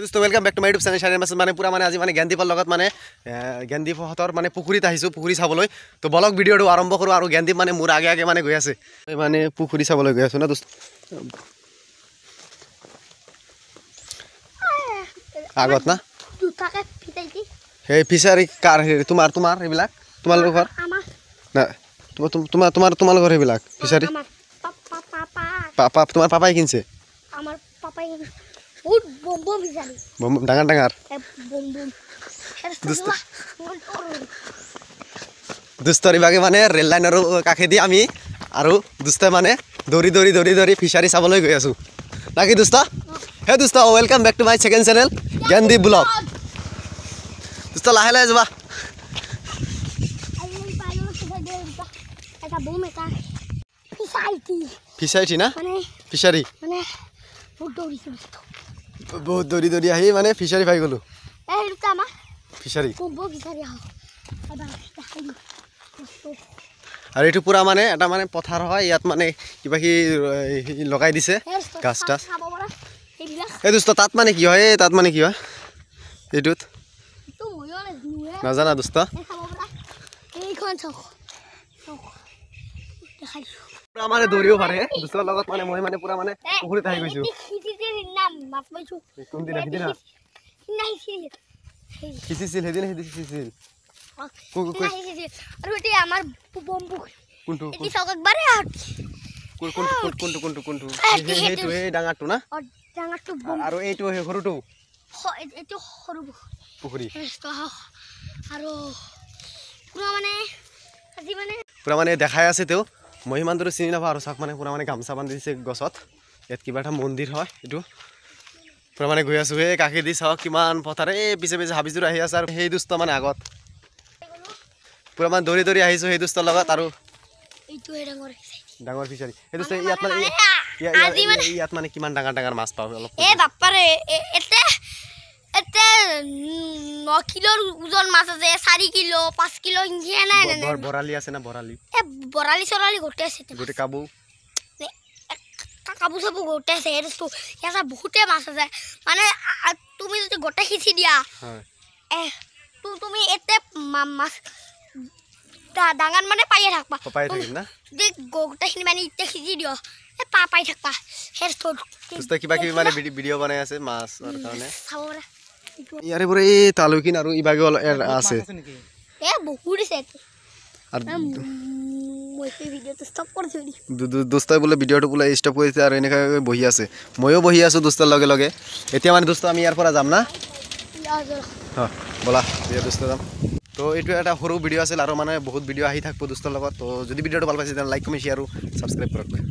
দোস্ত welcome back to my YouTube channel চাৰি মাছত মানে পুৰা মানে আজি মানে জ্ঞানদীপৰ লগত মানে জ্ঞানদীপহঁতৰ মানে পুখুৰীত আহিছোঁ পুখুৰী চাবলৈ তো ব্লগ ভিডিঅ'টো আৰম্ভ কৰোঁ আৰু জ্ঞানদীপ মানে মোৰ আগে আগে মানে গৈ আছে মানে পুখুৰী চাবলৈ গৈ আছোঁ না দোষ আগত না সেই ফিচাৰী কাৰ হেৰি তোমাৰ তোমাৰ এইবিলাক তোমালোকৰ না তোমাৰ তোমাৰ তোমাৰ তোমালোকৰ সেইবিলাক ফিচাৰী তোমাৰ পাপাই কিনিছে Oh, bom bom bisa nih. Bom bom dengar dengar. Eh, bom bom. Harus terus. Dustori bagaimana? Rail line aru kakek dia kami. Aru dusta mana? Dori dori dori dori fishari sabaloi gaya su. Lagi dusta? Hei dusta, oh, welcome back to my second channel, Gandhi Blog. Dusta lahir lah coba. Fishari. Fishari na? Fishari. Mana? Food dori sebisa. বহুত দৌৰি দৌৰি আহি মানে fishery পাই গ'লো আৰু এইটো পুৰা মানে এটা মানে পথাৰ হয় ইয়াত মানে কিবা কিবি লগাই দিছে গাছ টাছ এইটো তাত মানে কি হয় এই তাত মানে কি হয় এইটোত নাজানা দুষ্ট মানে দৌৰিব পাৰে দুষ্টৰ লগত মানে মই মানে পুৰা মানে পুখুৰীত আহি গৈছোঁ পুৰা মানে দেখাই আছে তেওঁ মই ইমান চিনি নাপাওঁ আৰু চাওক মানে পুৰা মানে গামোচা বান্ধিছে গছত ইয়াত কিবা এটা মন্দিৰ হয় এইটো পুরা মানে ঘুরে আসো হে কাকি দি চাও কি পথার এ পিছে পিছে হাবি জোর আর সেই দুস্ত মানে আগত পুরা মানে দৌড়ি দৌড়ি আইসো সেই দুস্তর লগত আর ডাঙর ফিসারি ইয়াত মানে ইয়াত মানে কি মাছ পাওঁ অল্প এ বাপারে এতে এতে ন কিলোৰ ওজন মাছ আছে চাৰি কিলো পাঁচ কিলো ইঞ্জিয়া নাই বৰালি আছে না বৰালি এ বৰালি চৰালি গোটেই আছে গোটেই কাবু এটা কামোচা পোক গোটে আছে এইটো ইয়াত বহুতেই মাছ আছে মানে তুমি যদি গোটে সিঁচি দিয়া তুমি এতে মাছ ডাঙাত মানে পায়ে থাকবা গোটেইখিনি মানে ইতে সিঁচি দিয় কিবা কিবি মানে ভিডিঅ' কাৰণে এ বহুত আছে দোস্তাই বোলে ভিডিঅ'টো বোলে ষ্টপ কৰিছে আৰু এনেকৈ বহি আছে ময়ো বহি আছোঁ দোস্তাৰ লগে লগে এতিয়া মানে দোস্ত আমি ইয়াৰ পৰা যাম না বলা দোস্ত যাম তো এইটো এটা সৰু ভিডিঅ' আছিল আৰু মানে বহুত ভিডিঅ' আহি থাকিব দোস্তৰ লগত তো যদি ভিডিঅ'টো ভাল পাইছে তেতিয়া লাইক কমিছে আৰু ছাবস্ক্ৰাইব কৰক